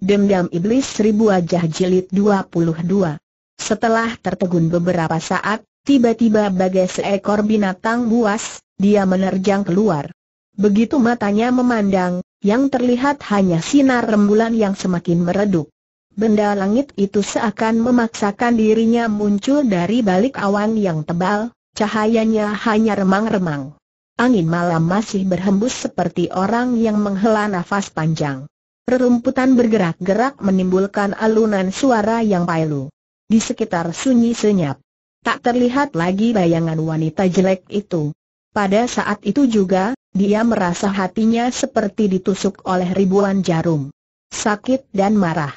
Dendam Iblis Seribu Wajah Jilid 22 Setelah tertegun beberapa saat, tiba-tiba bagai seekor binatang buas, dia menerjang keluar. Begitu matanya memandang, yang terlihat hanya sinar rembulan yang semakin meredup. Benda langit itu seakan memaksakan dirinya muncul dari balik awan yang tebal, cahayanya hanya remang-remang. Angin malam masih berhembus seperti orang yang menghela nafas panjang. Rerumputan bergerak-gerak menimbulkan alunan suara yang pailu. Di sekitar sunyi senyap. Tak terlihat lagi bayangan wanita jelek itu. Pada saat itu juga, dia merasa hatinya seperti ditusuk oleh ribuan jarum. Sakit dan marah.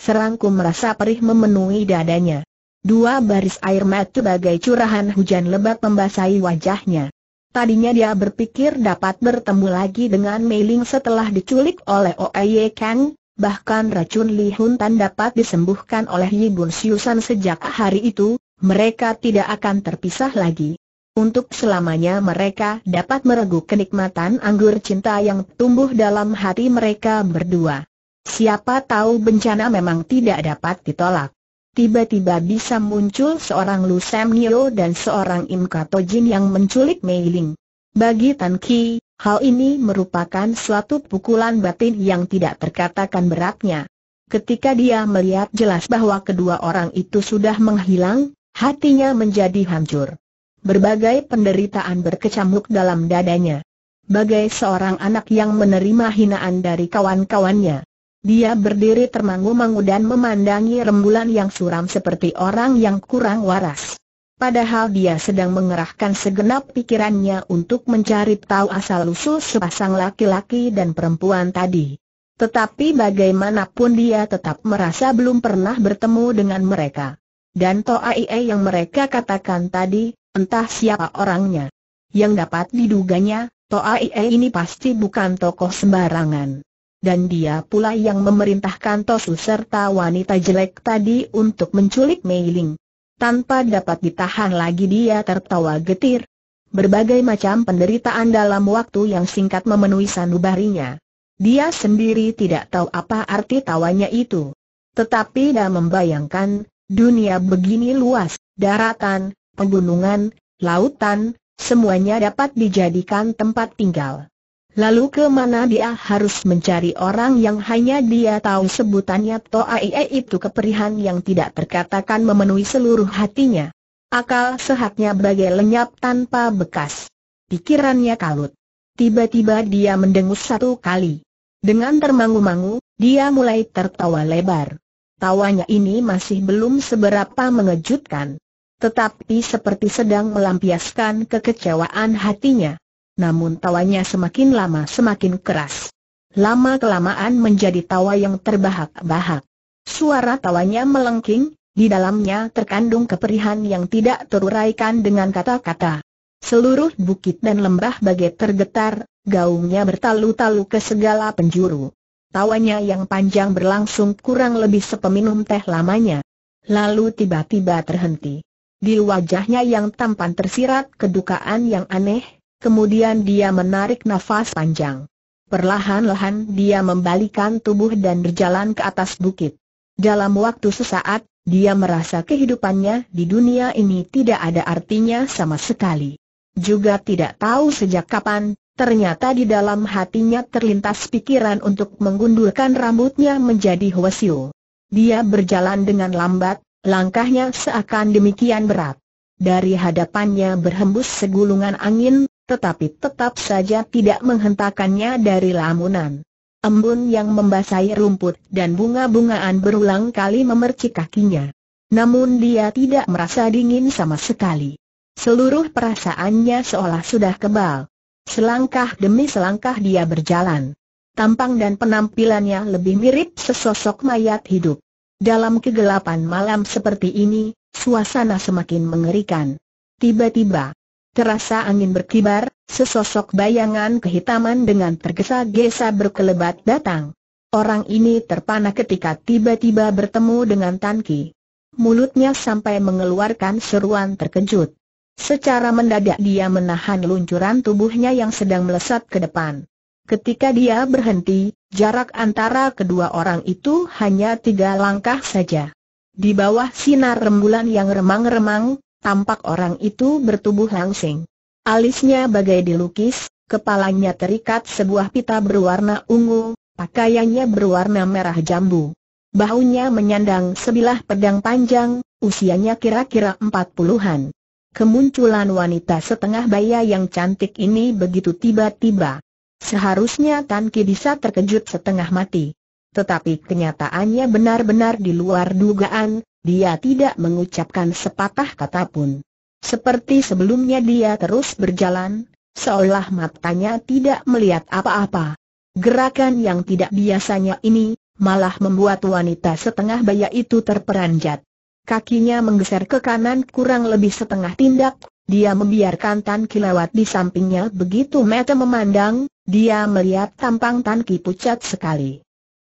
Serangku merasa perih memenuhi dadanya. Dua baris air mata bagai curahan hujan lebat membasahi wajahnya. Tadinya dia berpikir dapat bertemu lagi dengan Mei Ling setelah diculik oleh Oye Kang, bahkan racun Li Hun Tan dapat disembuhkan oleh Yi Bun Siusan sejak hari itu, mereka tidak akan terpisah lagi. Untuk selamanya mereka dapat mereguk kenikmatan anggur cinta yang tumbuh dalam hati mereka berdua. Siapa tahu bencana memang tidak dapat ditolak. Tiba-tiba bisa muncul seorang Lu Sam dan seorang Im Kato Jin yang menculik Mei Ling. Bagi Tan Ki, hal ini merupakan suatu pukulan batin yang tidak terkatakan beratnya. Ketika dia melihat jelas bahwa kedua orang itu sudah menghilang, hatinya menjadi hancur. Berbagai penderitaan berkecamuk dalam dadanya. Bagai seorang anak yang menerima hinaan dari kawan-kawannya. Dia berdiri termangu-mangu dan memandangi rembulan yang suram seperti orang yang kurang waras. Padahal dia sedang mengerahkan segenap pikirannya untuk mencari tahu asal-usul sepasang laki-laki dan perempuan tadi. Tetapi bagaimanapun dia tetap merasa belum pernah bertemu dengan mereka. Dan Toaie yang mereka katakan tadi, entah siapa orangnya. Yang dapat diduganya, Toaie ini pasti bukan tokoh sembarangan dan dia pula yang memerintahkan Tosu serta wanita jelek tadi untuk menculik Meiling. Tanpa dapat ditahan lagi dia tertawa getir. Berbagai macam penderitaan dalam waktu yang singkat memenuhi sanubarinya. Dia sendiri tidak tahu apa arti tawanya itu. Tetapi dia membayangkan, dunia begini luas, daratan, pegunungan, lautan, semuanya dapat dijadikan tempat tinggal. Lalu ke mana dia harus mencari orang yang hanya dia tahu sebutannya Toa Ie itu keperihan yang tidak terkatakan memenuhi seluruh hatinya. Akal sehatnya bagai lenyap tanpa bekas. Pikirannya kalut. Tiba-tiba dia mendengus satu kali. Dengan termangu-mangu, dia mulai tertawa lebar. Tawanya ini masih belum seberapa mengejutkan. Tetapi seperti sedang melampiaskan kekecewaan hatinya namun tawanya semakin lama semakin keras. Lama-kelamaan menjadi tawa yang terbahak-bahak. Suara tawanya melengking, di dalamnya terkandung keperihan yang tidak teruraikan dengan kata-kata. Seluruh bukit dan lembah bagai tergetar, gaungnya bertalu-talu ke segala penjuru. Tawanya yang panjang berlangsung kurang lebih sepeminum teh lamanya. Lalu tiba-tiba terhenti. Di wajahnya yang tampan tersirat kedukaan yang aneh, Kemudian dia menarik nafas panjang. Perlahan-lahan dia membalikan tubuh dan berjalan ke atas bukit. Dalam waktu sesaat, dia merasa kehidupannya di dunia ini tidak ada artinya sama sekali. Juga tidak tahu sejak kapan, ternyata di dalam hatinya terlintas pikiran untuk mengundurkan rambutnya menjadi hwasio. Dia berjalan dengan lambat, langkahnya seakan demikian berat. Dari hadapannya berhembus segulungan angin, tetapi tetap saja tidak menghentakannya dari lamunan. Embun yang membasahi rumput dan bunga-bungaan berulang kali memercik kakinya. Namun dia tidak merasa dingin sama sekali. Seluruh perasaannya seolah sudah kebal. Selangkah demi selangkah dia berjalan. Tampang dan penampilannya lebih mirip sesosok mayat hidup. Dalam kegelapan malam seperti ini, suasana semakin mengerikan. Tiba-tiba, Terasa angin berkibar, sesosok bayangan kehitaman dengan tergesa-gesa berkelebat datang. Orang ini terpana ketika tiba-tiba bertemu dengan Tan Ki. Mulutnya sampai mengeluarkan seruan terkejut. Secara mendadak dia menahan luncuran tubuhnya yang sedang melesat ke depan. Ketika dia berhenti, jarak antara kedua orang itu hanya tiga langkah saja. Di bawah sinar rembulan yang remang-remang, Tampak orang itu bertubuh langsing. Alisnya bagai dilukis, kepalanya terikat sebuah pita berwarna ungu, pakaiannya berwarna merah jambu. Bahunya menyandang sebilah pedang panjang, usianya kira-kira empat puluhan. Kemunculan wanita setengah baya yang cantik ini begitu tiba-tiba. Seharusnya Tan Ki bisa terkejut setengah mati. Tetapi kenyataannya benar-benar di luar dugaan, dia tidak mengucapkan sepatah kata pun. Seperti sebelumnya dia terus berjalan, seolah matanya tidak melihat apa-apa. Gerakan yang tidak biasanya ini, malah membuat wanita setengah baya itu terperanjat. Kakinya menggeser ke kanan kurang lebih setengah tindak, dia membiarkan Tan Ki lewat di sampingnya begitu mata memandang, dia melihat tampang Tan Ki pucat sekali.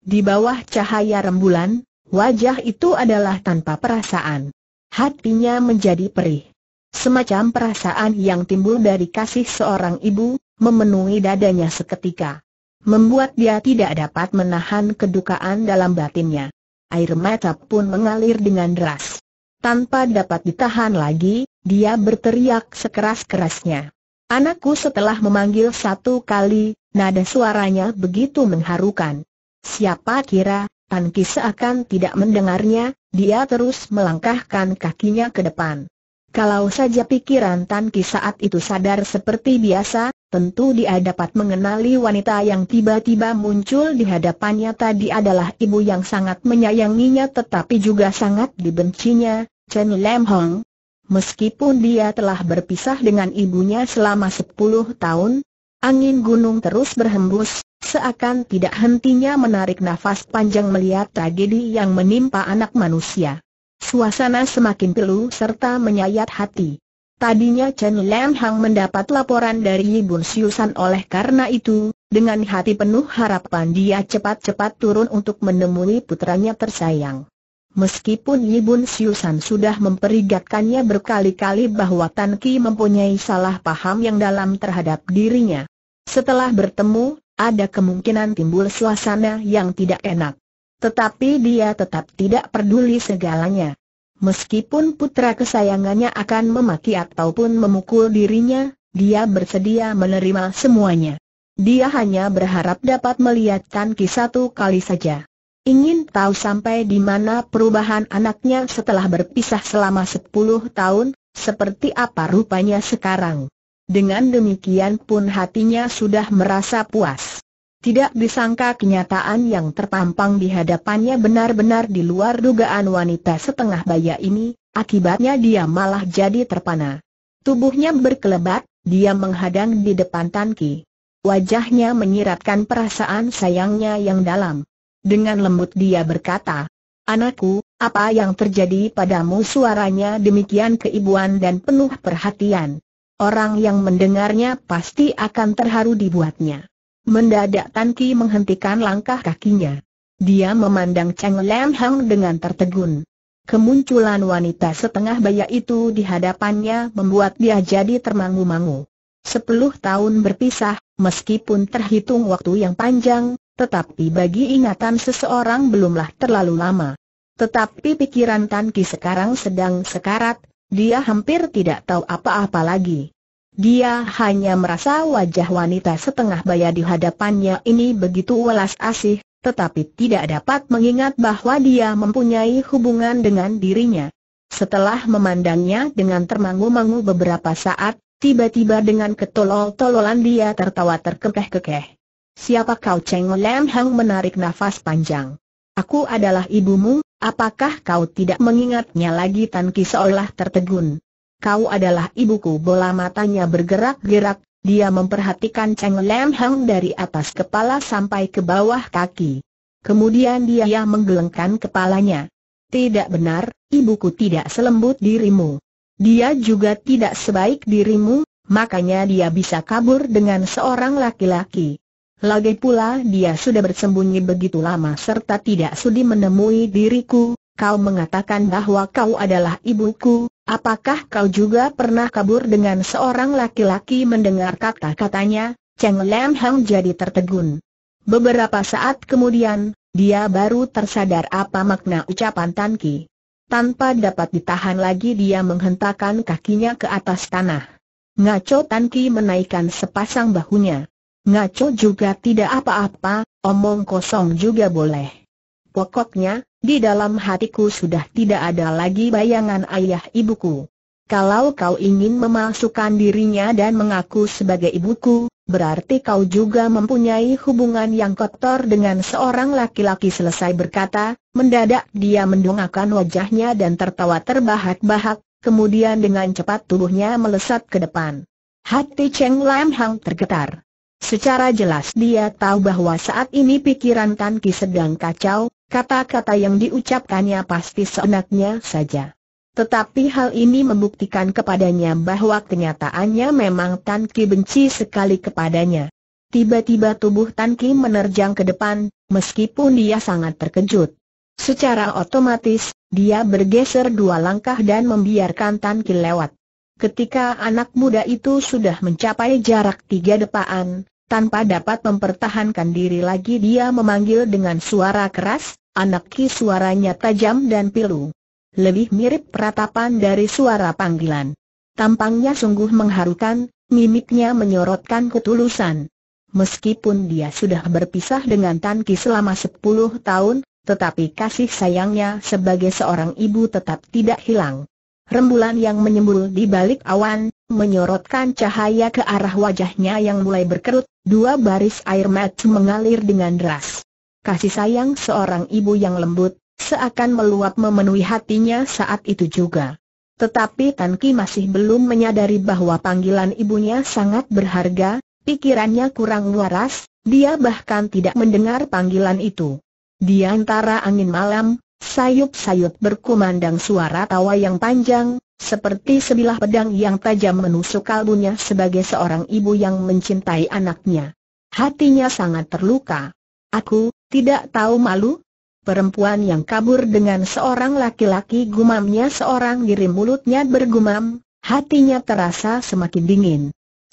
Di bawah cahaya rembulan, wajah itu adalah tanpa perasaan. Hatinya menjadi perih. Semacam perasaan yang timbul dari kasih seorang ibu, memenuhi dadanya seketika. Membuat dia tidak dapat menahan kedukaan dalam batinnya. Air mata pun mengalir dengan deras. Tanpa dapat ditahan lagi, dia berteriak sekeras-kerasnya. Anakku setelah memanggil satu kali, nada suaranya begitu mengharukan. Siapa kira, Tan Ki seakan tidak mendengarnya, dia terus melangkahkan kakinya ke depan. Kalau saja pikiran Tan Ki saat itu sadar seperti biasa, tentu dia dapat mengenali wanita yang tiba-tiba muncul di hadapannya tadi adalah ibu yang sangat menyayanginya tetapi juga sangat dibencinya, Chen Lam Hong. Meskipun dia telah berpisah dengan ibunya selama 10 tahun, Angin gunung terus berhembus, seakan tidak hentinya menarik nafas panjang melihat tragedi yang menimpa anak manusia. Suasana semakin pilu serta menyayat hati. Tadinya Chen Lian Hang mendapat laporan dari ibu Siusan oleh karena itu, dengan hati penuh harapan dia cepat-cepat turun untuk menemui putranya tersayang. Meskipun Yibun Siusan sudah memperingatkannya berkali-kali bahwa Tan Ki mempunyai salah paham yang dalam terhadap dirinya. Setelah bertemu, ada kemungkinan timbul suasana yang tidak enak. Tetapi dia tetap tidak peduli segalanya. Meskipun putra kesayangannya akan memaki ataupun memukul dirinya, dia bersedia menerima semuanya. Dia hanya berharap dapat melihat Tan Ki satu kali saja. Ingin tahu sampai di mana perubahan anaknya setelah berpisah selama 10 tahun, seperti apa rupanya sekarang. Dengan demikian pun hatinya sudah merasa puas. Tidak disangka kenyataan yang terpampang di hadapannya benar-benar di luar dugaan wanita setengah baya ini, akibatnya dia malah jadi terpana. Tubuhnya berkelebat, dia menghadang di depan Tanki. Wajahnya menyiratkan perasaan sayangnya yang dalam. Dengan lembut dia berkata, Anakku, apa yang terjadi padamu suaranya demikian keibuan dan penuh perhatian. Orang yang mendengarnya pasti akan terharu dibuatnya. Mendadak Tan Ki menghentikan langkah kakinya. Dia memandang Cheng Lam Hang dengan tertegun. Kemunculan wanita setengah baya itu di hadapannya membuat dia jadi termangu-mangu. Sepuluh tahun berpisah, meskipun terhitung waktu yang panjang, tetapi bagi ingatan seseorang belumlah terlalu lama. Tetapi pikiran Tan Ki sekarang sedang sekarat, dia hampir tidak tahu apa-apa lagi. Dia hanya merasa wajah wanita setengah baya di hadapannya ini begitu welas asih, tetapi tidak dapat mengingat bahwa dia mempunyai hubungan dengan dirinya. Setelah memandangnya dengan termangu-mangu beberapa saat, tiba-tiba dengan ketolol-tololan dia tertawa terkekeh-kekeh. Siapa kau Cheng Lam Hang menarik nafas panjang. Aku adalah ibumu, apakah kau tidak mengingatnya lagi Tan Ki seolah tertegun. Kau adalah ibuku bola matanya bergerak-gerak, dia memperhatikan Cheng Lam Hang dari atas kepala sampai ke bawah kaki. Kemudian dia menggelengkan kepalanya. Tidak benar, ibuku tidak selembut dirimu. Dia juga tidak sebaik dirimu, makanya dia bisa kabur dengan seorang laki-laki. Lagi pula dia sudah bersembunyi begitu lama serta tidak sudi menemui diriku, kau mengatakan bahwa kau adalah ibuku, apakah kau juga pernah kabur dengan seorang laki-laki mendengar kata-katanya, Cheng Lam Hang jadi tertegun. Beberapa saat kemudian, dia baru tersadar apa makna ucapan Tan Ki. Tanpa dapat ditahan lagi dia menghentakkan kakinya ke atas tanah. Ngaco Tan Ki menaikkan sepasang bahunya. Ngaco juga tidak apa-apa, omong kosong juga boleh. Pokoknya, di dalam hatiku sudah tidak ada lagi bayangan ayah ibuku. Kalau kau ingin memasukkan dirinya dan mengaku sebagai ibuku, berarti kau juga mempunyai hubungan yang kotor dengan seorang laki-laki selesai berkata, mendadak dia mendongakkan wajahnya dan tertawa terbahak-bahak, kemudian dengan cepat tubuhnya melesat ke depan. Hati Cheng Lam Hang tergetar. Secara jelas dia tahu bahwa saat ini pikiran Tan Ki sedang kacau, kata-kata yang diucapkannya pasti seenaknya saja. Tetapi hal ini membuktikan kepadanya bahwa kenyataannya memang Tan Ki benci sekali kepadanya. Tiba-tiba tubuh Tan Ki menerjang ke depan, meskipun dia sangat terkejut. Secara otomatis, dia bergeser dua langkah dan membiarkan Tan Ki lewat ketika anak muda itu sudah mencapai jarak tiga depaan, tanpa dapat mempertahankan diri lagi dia memanggil dengan suara keras, anak ki suaranya tajam dan pilu. Lebih mirip peratapan dari suara panggilan. Tampangnya sungguh mengharukan, mimiknya menyorotkan ketulusan. Meskipun dia sudah berpisah dengan Tan Ki selama sepuluh tahun, tetapi kasih sayangnya sebagai seorang ibu tetap tidak hilang. Rembulan yang menyembul di balik awan, menyorotkan cahaya ke arah wajahnya yang mulai berkerut, dua baris air mata mengalir dengan deras. Kasih sayang seorang ibu yang lembut, seakan meluap memenuhi hatinya saat itu juga. Tetapi Tan Ki masih belum menyadari bahwa panggilan ibunya sangat berharga, pikirannya kurang waras, dia bahkan tidak mendengar panggilan itu. Di antara angin malam, Sayup-sayup berkumandang suara tawa yang panjang, seperti sebilah pedang yang tajam menusuk kalbunya sebagai seorang ibu yang mencintai anaknya. Hatinya sangat terluka. Aku, tidak tahu malu? Perempuan yang kabur dengan seorang laki-laki gumamnya seorang diri mulutnya bergumam, hatinya terasa semakin dingin.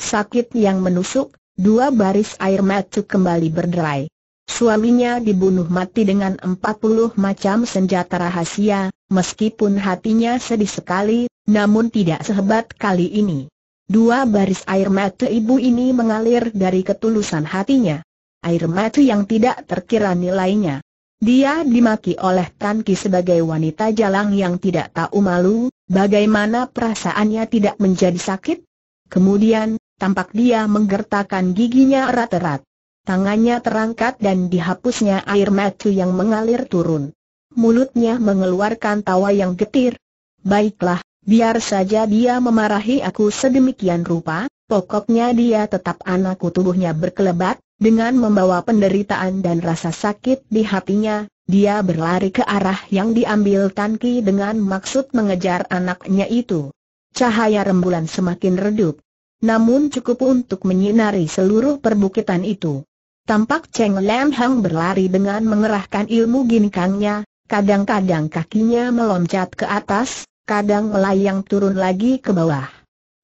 Sakit yang menusuk, dua baris air mata kembali berderai. Suaminya dibunuh mati dengan 40 macam senjata rahasia, meskipun hatinya sedih sekali, namun tidak sehebat kali ini. Dua baris air mata ibu ini mengalir dari ketulusan hatinya. Air mata yang tidak terkira nilainya. Dia dimaki oleh Tan Ki sebagai wanita jalang yang tidak tahu malu, bagaimana perasaannya tidak menjadi sakit? Kemudian, tampak dia menggertakkan giginya erat-erat. Tangannya terangkat dan dihapusnya air mata yang mengalir turun. Mulutnya mengeluarkan tawa yang getir. Baiklah, biar saja dia memarahi aku sedemikian rupa, pokoknya dia tetap anakku tubuhnya berkelebat, dengan membawa penderitaan dan rasa sakit di hatinya, dia berlari ke arah yang diambil Tanki dengan maksud mengejar anaknya itu. Cahaya rembulan semakin redup. Namun cukup untuk menyinari seluruh perbukitan itu. Tampak Cheng Lam Hang berlari dengan mengerahkan ilmu ginkangnya, kadang-kadang kakinya meloncat ke atas, kadang melayang turun lagi ke bawah.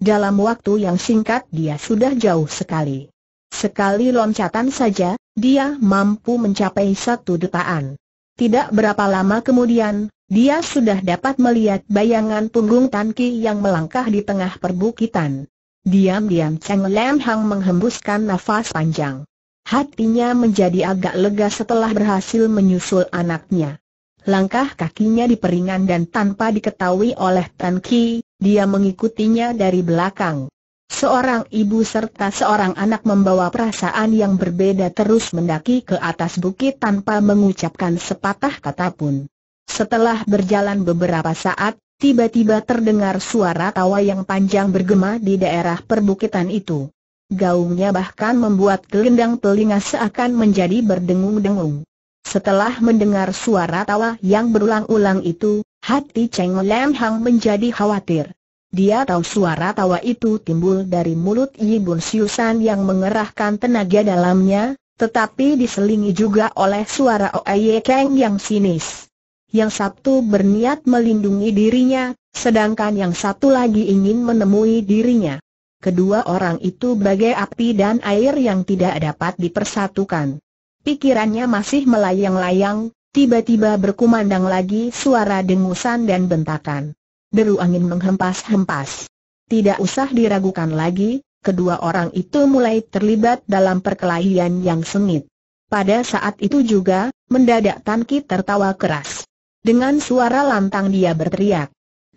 Dalam waktu yang singkat dia sudah jauh sekali. Sekali loncatan saja, dia mampu mencapai satu dutaan. Tidak berapa lama kemudian, dia sudah dapat melihat bayangan punggung Tan Ki yang melangkah di tengah perbukitan. Diam-diam Cheng Lam Hang menghembuskan nafas panjang. Hatinya menjadi agak lega setelah berhasil menyusul anaknya. Langkah kakinya diperingan dan tanpa diketahui oleh Tan Ki, dia mengikutinya dari belakang. Seorang ibu serta seorang anak membawa perasaan yang berbeda terus mendaki ke atas bukit tanpa mengucapkan sepatah kata pun. Setelah berjalan beberapa saat, tiba-tiba terdengar suara tawa yang panjang bergema di daerah perbukitan itu gaungnya bahkan membuat gelendang telinga seakan menjadi berdengung-dengung. Setelah mendengar suara tawa yang berulang-ulang itu, hati Cheng Lam Hang menjadi khawatir. Dia tahu suara tawa itu timbul dari mulut Yibun Siusan yang mengerahkan tenaga dalamnya, tetapi diselingi juga oleh suara Oye Kang yang sinis. Yang satu berniat melindungi dirinya, sedangkan yang satu lagi ingin menemui dirinya kedua orang itu bagai api dan air yang tidak dapat dipersatukan. Pikirannya masih melayang-layang, tiba-tiba berkumandang lagi suara dengusan dan bentakan. Deru angin menghempas-hempas. Tidak usah diragukan lagi, kedua orang itu mulai terlibat dalam perkelahian yang sengit. Pada saat itu juga, mendadak Tan Ki tertawa keras. Dengan suara lantang dia berteriak.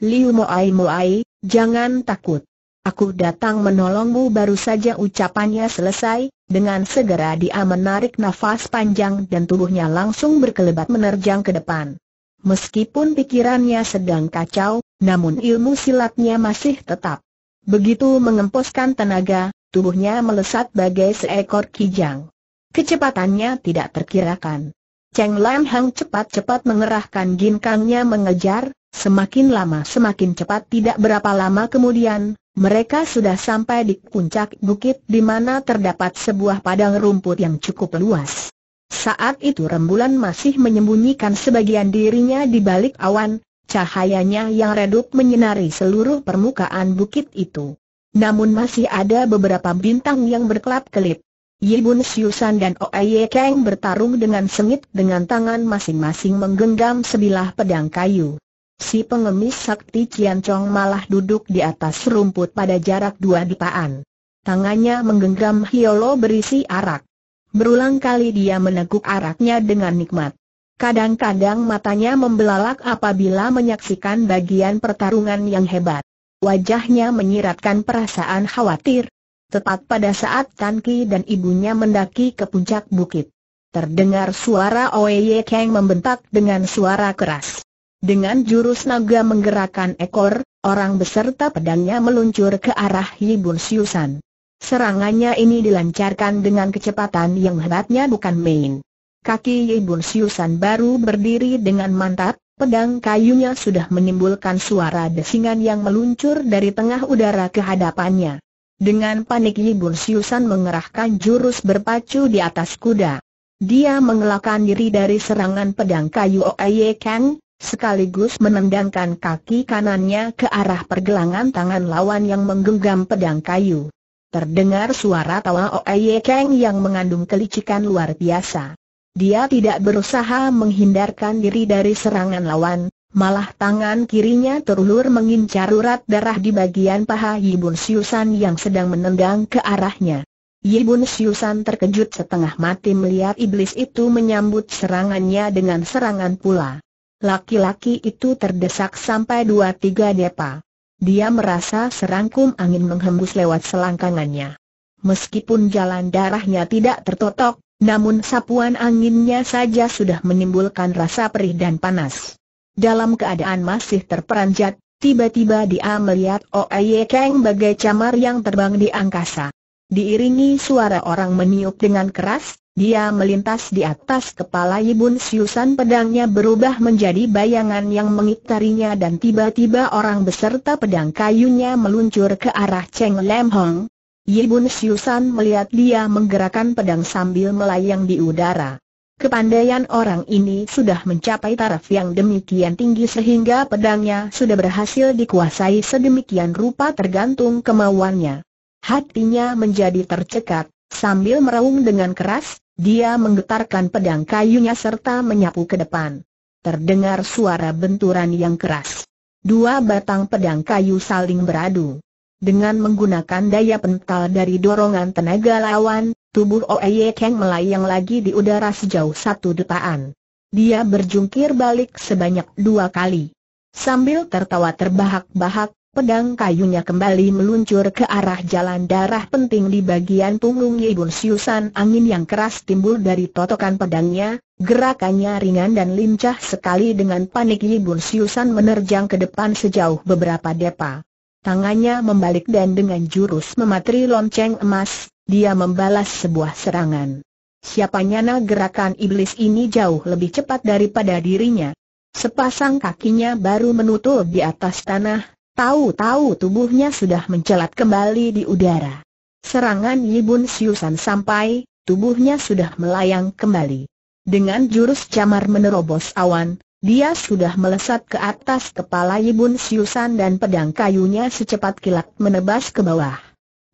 Liu Moai Moai, jangan takut. Aku datang menolongmu baru saja ucapannya selesai, dengan segera dia menarik nafas panjang dan tubuhnya langsung berkelebat menerjang ke depan. Meskipun pikirannya sedang kacau, namun ilmu silatnya masih tetap. Begitu mengemposkan tenaga, tubuhnya melesat bagai seekor kijang. Kecepatannya tidak terkirakan. Cheng Lam Hang cepat-cepat mengerahkan ginkangnya mengejar, Semakin lama semakin cepat tidak berapa lama kemudian, mereka sudah sampai di puncak bukit di mana terdapat sebuah padang rumput yang cukup luas. Saat itu rembulan masih menyembunyikan sebagian dirinya di balik awan, cahayanya yang redup menyinari seluruh permukaan bukit itu. Namun masih ada beberapa bintang yang berkelap-kelip. Yibun Siusan dan Ye Kang bertarung dengan sengit dengan tangan masing-masing menggenggam sebilah pedang kayu. Si pengemis sakti Ciancong malah duduk di atas rumput pada jarak dua dipaan. Tangannya menggenggam hiolo berisi arak. Berulang kali dia meneguk araknya dengan nikmat. Kadang-kadang matanya membelalak apabila menyaksikan bagian pertarungan yang hebat. Wajahnya menyiratkan perasaan khawatir. Tepat pada saat Tan Ki dan ibunya mendaki ke puncak bukit. Terdengar suara Oeye Kang membentak dengan suara keras. Dengan jurus naga menggerakkan ekor, orang beserta pedangnya meluncur ke arah Yibun Siusan. Serangannya ini dilancarkan dengan kecepatan yang hebatnya bukan main. Kaki Yibun Siusan baru berdiri dengan mantap, pedang kayunya sudah menimbulkan suara desingan yang meluncur dari tengah udara ke hadapannya. Dengan panik Yibun Siusan mengerahkan jurus berpacu di atas kuda. Dia mengelakkan diri dari serangan pedang kayu Oye Kang, Sekaligus menendangkan kaki kanannya ke arah pergelangan tangan lawan yang menggenggam pedang kayu. Terdengar suara tawa Oeye Kang yang mengandung kelicikan luar biasa. Dia tidak berusaha menghindarkan diri dari serangan lawan, Malah tangan kirinya terulur mengincar urat darah di bagian paha Yibun Siusan yang sedang menendang ke arahnya. Yibun Siusan terkejut setengah mati melihat iblis itu menyambut serangannya dengan serangan pula. Laki-laki itu terdesak sampai dua tiga depa. Dia merasa serangkum angin menghembus lewat selangkangannya. Meskipun jalan darahnya tidak tertotok, namun sapuan anginnya saja sudah menimbulkan rasa perih dan panas. Dalam keadaan masih terperanjat, tiba-tiba dia melihat Oye Kang bagai camar yang terbang di angkasa. Diiringi suara orang meniup dengan keras, dia melintas di atas kepala Yibun Siusan pedangnya berubah menjadi bayangan yang mengitarinya dan tiba-tiba orang beserta pedang kayunya meluncur ke arah Cheng Lem Hong. Yibun Siusan melihat dia menggerakkan pedang sambil melayang di udara. Kepandaian orang ini sudah mencapai taraf yang demikian tinggi sehingga pedangnya sudah berhasil dikuasai sedemikian rupa tergantung kemauannya. Hatinya menjadi tercekat, sambil meraung dengan keras, dia menggetarkan pedang kayunya serta menyapu ke depan. Terdengar suara benturan yang keras. Dua batang pedang kayu saling beradu. Dengan menggunakan daya pental dari dorongan tenaga lawan, tubuh Oeye Kang melayang lagi di udara sejauh satu detaan. Dia berjungkir balik sebanyak dua kali. Sambil tertawa terbahak-bahak, Pedang kayunya kembali meluncur ke arah jalan darah penting di bagian punggung Yibun Siusan angin yang keras timbul dari totokan pedangnya, gerakannya ringan dan lincah sekali dengan panik Yibun Siusan menerjang ke depan sejauh beberapa depa. Tangannya membalik dan dengan jurus mematri lonceng emas, dia membalas sebuah serangan. Siapanya na gerakan iblis ini jauh lebih cepat daripada dirinya. Sepasang kakinya baru menutup di atas tanah, Tahu-tahu tubuhnya sudah mencelat kembali di udara. Serangan Yibun Siusan sampai, tubuhnya sudah melayang kembali. Dengan jurus camar menerobos awan, dia sudah melesat ke atas kepala Yibun Siusan dan pedang kayunya secepat kilat menebas ke bawah.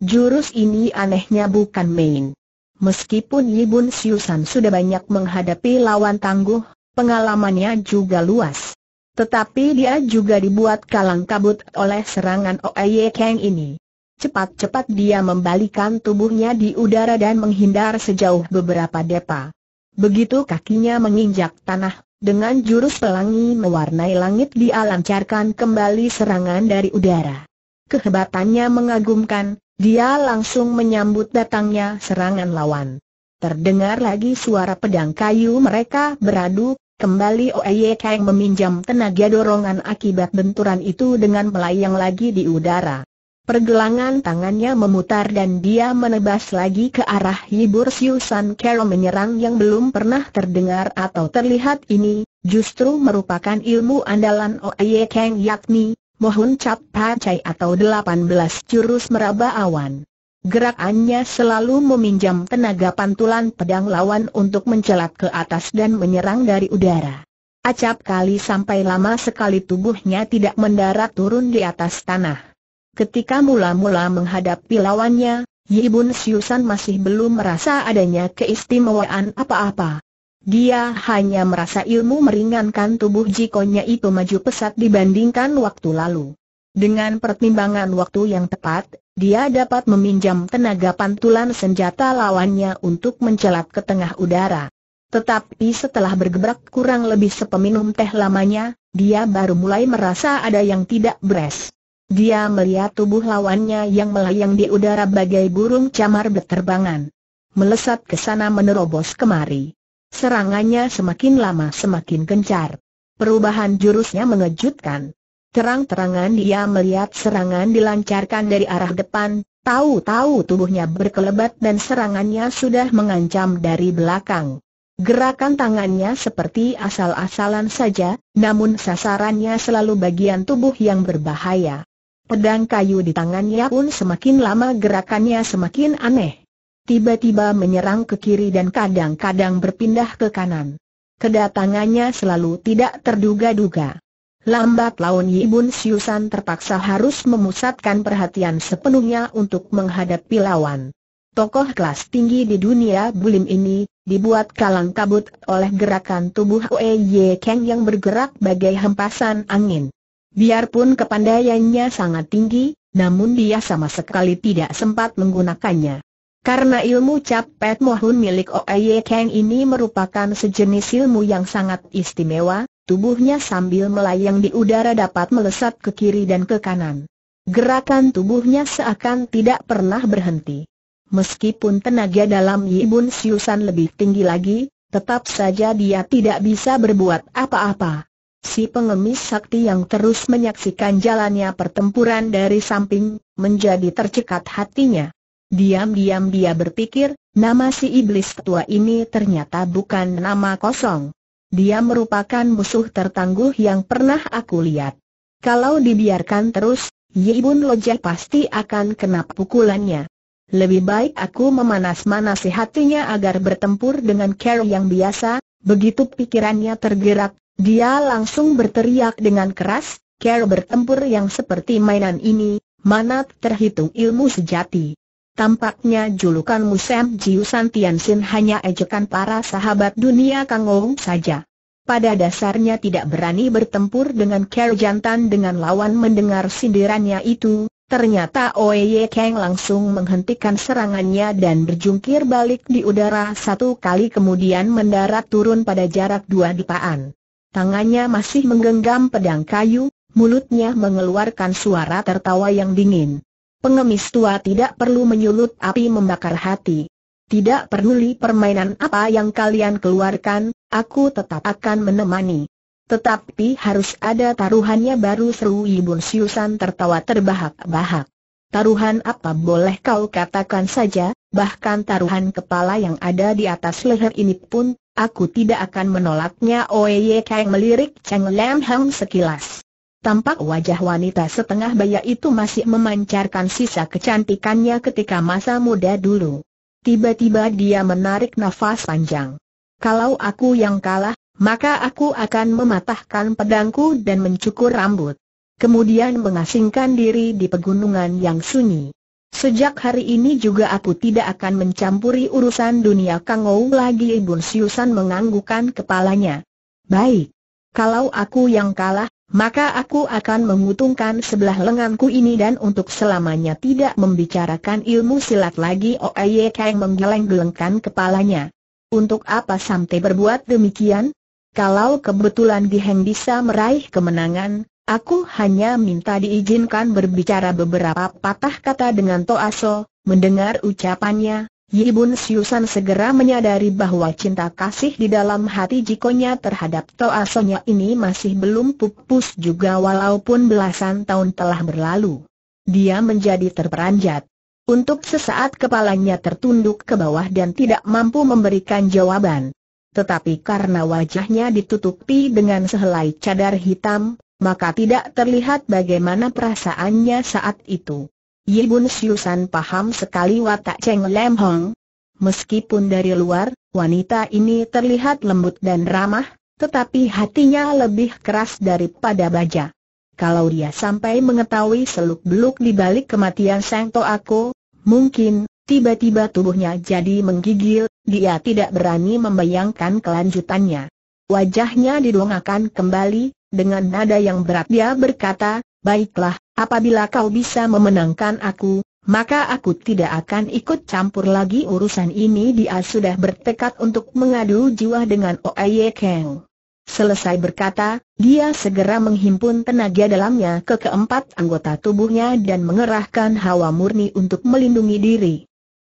Jurus ini anehnya bukan main. Meskipun Yibun Siusan sudah banyak menghadapi lawan tangguh, pengalamannya juga luas. Tetapi dia juga dibuat kalang kabut oleh serangan Oye Kang ini. Cepat-cepat dia membalikan tubuhnya di udara dan menghindar sejauh beberapa depa. Begitu kakinya menginjak tanah, dengan jurus pelangi mewarnai langit dia lancarkan kembali serangan dari udara. Kehebatannya mengagumkan, dia langsung menyambut datangnya serangan lawan. Terdengar lagi suara pedang kayu mereka beradu, Kembali Oye Kang meminjam tenaga dorongan akibat benturan itu dengan melayang lagi di udara. Pergelangan tangannya memutar dan dia menebas lagi ke arah hibur Siusan Kero menyerang yang belum pernah terdengar atau terlihat ini, justru merupakan ilmu andalan Oye Kang yakni, Mohun Cap Pacai atau 18 jurus meraba awan. Gerakannya selalu meminjam tenaga pantulan pedang lawan untuk mencelat ke atas dan menyerang dari udara. Acap kali sampai lama sekali tubuhnya tidak mendarat turun di atas tanah. Ketika mula-mula menghadapi lawannya, Yibun Siusan masih belum merasa adanya keistimewaan apa-apa. Dia hanya merasa ilmu meringankan tubuh jikonya itu maju pesat dibandingkan waktu lalu. Dengan pertimbangan waktu yang tepat, dia dapat meminjam tenaga pantulan senjata lawannya untuk mencelat ke tengah udara. Tetapi setelah bergebrak kurang lebih sepeminum teh lamanya, dia baru mulai merasa ada yang tidak beres. Dia melihat tubuh lawannya yang melayang di udara bagai burung camar berterbangan. Melesat ke sana menerobos kemari. Serangannya semakin lama semakin gencar. Perubahan jurusnya mengejutkan. Terang-terangan dia melihat serangan dilancarkan dari arah depan, tahu-tahu tubuhnya berkelebat dan serangannya sudah mengancam dari belakang. Gerakan tangannya seperti asal-asalan saja, namun sasarannya selalu bagian tubuh yang berbahaya. Pedang kayu di tangannya pun semakin lama gerakannya semakin aneh. Tiba-tiba menyerang ke kiri dan kadang-kadang berpindah ke kanan. Kedatangannya selalu tidak terduga-duga. Lambat laun Yibun Siusan terpaksa harus memusatkan perhatian sepenuhnya untuk menghadapi lawan. Tokoh kelas tinggi di dunia bulim ini, dibuat kalang kabut oleh gerakan tubuh Ye Kang yang bergerak bagai hempasan angin. Biarpun kepandaiannya sangat tinggi, namun dia sama sekali tidak sempat menggunakannya. Karena ilmu cap pet mohon milik Ye Kang ini merupakan sejenis ilmu yang sangat istimewa, tubuhnya sambil melayang di udara dapat melesat ke kiri dan ke kanan. Gerakan tubuhnya seakan tidak pernah berhenti. Meskipun tenaga dalam Yibun Siusan lebih tinggi lagi, tetap saja dia tidak bisa berbuat apa-apa. Si pengemis sakti yang terus menyaksikan jalannya pertempuran dari samping, menjadi tercekat hatinya. Diam-diam dia berpikir, nama si iblis tua ini ternyata bukan nama kosong. Dia merupakan musuh tertangguh yang pernah aku lihat. Kalau dibiarkan terus, Yibun Loja pasti akan kena pukulannya. Lebih baik aku memanas-manasi hatinya agar bertempur dengan Carol yang biasa, begitu pikirannya tergerak, dia langsung berteriak dengan keras, Carol bertempur yang seperti mainan ini, mana terhitung ilmu sejati. Tampaknya julukan Sam Jiu San Tianxin hanya ejekan para sahabat dunia Kangong saja. Pada dasarnya tidak berani bertempur dengan Ker Jantan dengan lawan mendengar sindirannya itu, ternyata Oye Kang langsung menghentikan serangannya dan berjungkir balik di udara satu kali kemudian mendarat turun pada jarak dua dipaan. Tangannya masih menggenggam pedang kayu, mulutnya mengeluarkan suara tertawa yang dingin. Pengemis tua tidak perlu menyulut api membakar hati. Tidak peduli permainan apa yang kalian keluarkan, aku tetap akan menemani. Tetapi harus ada taruhannya baru seru Ibu Siusan tertawa terbahak-bahak. Taruhan apa boleh kau katakan saja, bahkan taruhan kepala yang ada di atas leher ini pun, aku tidak akan menolaknya Oye Kang melirik Cheng Lam Hang sekilas. Tampak wajah wanita setengah baya itu masih memancarkan sisa kecantikannya ketika masa muda dulu. Tiba-tiba dia menarik nafas panjang. Kalau aku yang kalah, maka aku akan mematahkan pedangku dan mencukur rambut. Kemudian mengasingkan diri di pegunungan yang sunyi. Sejak hari ini juga aku tidak akan mencampuri urusan dunia Kangou lagi Ibu Siusan menganggukan kepalanya. Baik. Kalau aku yang kalah, maka aku akan mengutungkan sebelah lenganku ini dan untuk selamanya tidak membicarakan ilmu silat lagi Oeye oh, Kang menggeleng-gelengkan kepalanya. Untuk apa sampai berbuat demikian? Kalau kebetulan Giheng bisa meraih kemenangan, aku hanya minta diizinkan berbicara beberapa patah kata dengan Toaso, mendengar ucapannya, Yibun Siusan segera menyadari bahwa cinta kasih di dalam hati jikonya terhadap Toa Sonya ini masih belum pupus juga walaupun belasan tahun telah berlalu. Dia menjadi terperanjat. Untuk sesaat kepalanya tertunduk ke bawah dan tidak mampu memberikan jawaban. Tetapi karena wajahnya ditutupi dengan sehelai cadar hitam, maka tidak terlihat bagaimana perasaannya saat itu. Yi Bun Siusan paham sekali watak Cheng Lem Hong. Meskipun dari luar, wanita ini terlihat lembut dan ramah, tetapi hatinya lebih keras daripada baja. Kalau dia sampai mengetahui seluk-beluk di balik kematian Sang Toako, mungkin, tiba-tiba tubuhnya jadi menggigil, dia tidak berani membayangkan kelanjutannya. Wajahnya didongakkan kembali, dengan nada yang berat dia berkata, Baiklah, apabila kau bisa memenangkan aku, maka aku tidak akan ikut campur lagi urusan ini dia sudah bertekad untuk mengadu jiwa dengan Oye Kang. Selesai berkata, dia segera menghimpun tenaga dalamnya ke keempat anggota tubuhnya dan mengerahkan hawa murni untuk melindungi diri.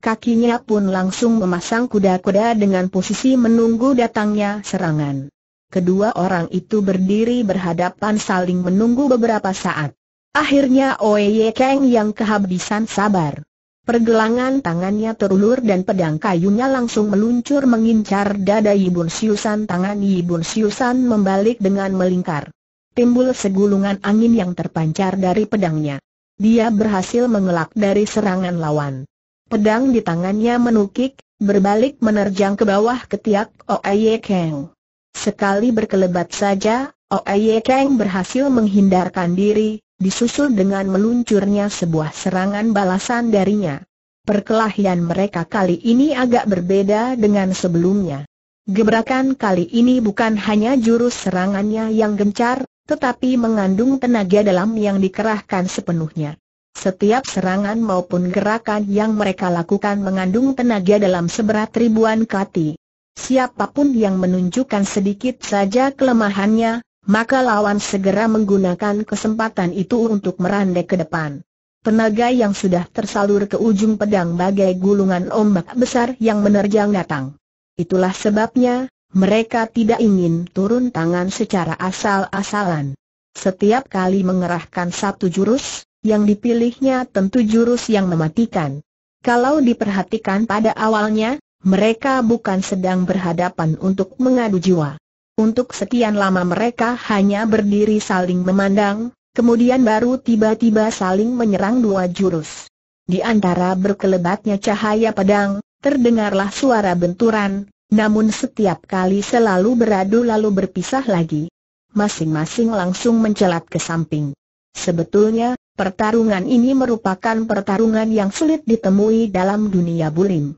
Kakinya pun langsung memasang kuda-kuda dengan posisi menunggu datangnya serangan. Kedua orang itu berdiri berhadapan saling menunggu beberapa saat. Akhirnya Oye Keng yang kehabisan sabar. Pergelangan tangannya terulur dan pedang kayunya langsung meluncur mengincar dada Yibun Siusan. Tangan Yibun Siusan membalik dengan melingkar. Timbul segulungan angin yang terpancar dari pedangnya. Dia berhasil mengelak dari serangan lawan. Pedang di tangannya menukik, berbalik menerjang ke bawah ketiak Oye Keng. Sekali berkelebat saja, Oye Keng berhasil menghindarkan diri, disusul dengan meluncurnya sebuah serangan balasan darinya. Perkelahian mereka kali ini agak berbeda dengan sebelumnya. Gebrakan kali ini bukan hanya jurus serangannya yang gencar, tetapi mengandung tenaga dalam yang dikerahkan sepenuhnya. Setiap serangan maupun gerakan yang mereka lakukan mengandung tenaga dalam seberat ribuan kati. Siapapun yang menunjukkan sedikit saja kelemahannya, maka lawan segera menggunakan kesempatan itu untuk merandek ke depan. Tenaga yang sudah tersalur ke ujung pedang bagai gulungan ombak besar yang menerjang datang. Itulah sebabnya, mereka tidak ingin turun tangan secara asal-asalan. Setiap kali mengerahkan satu jurus, yang dipilihnya tentu jurus yang mematikan. Kalau diperhatikan pada awalnya, mereka bukan sedang berhadapan untuk mengadu jiwa. Untuk sekian lama mereka hanya berdiri saling memandang, kemudian baru tiba-tiba saling menyerang dua jurus. Di antara berkelebatnya cahaya pedang, terdengarlah suara benturan, namun setiap kali selalu beradu lalu berpisah lagi. Masing-masing langsung mencelat ke samping. Sebetulnya, pertarungan ini merupakan pertarungan yang sulit ditemui dalam dunia bulim.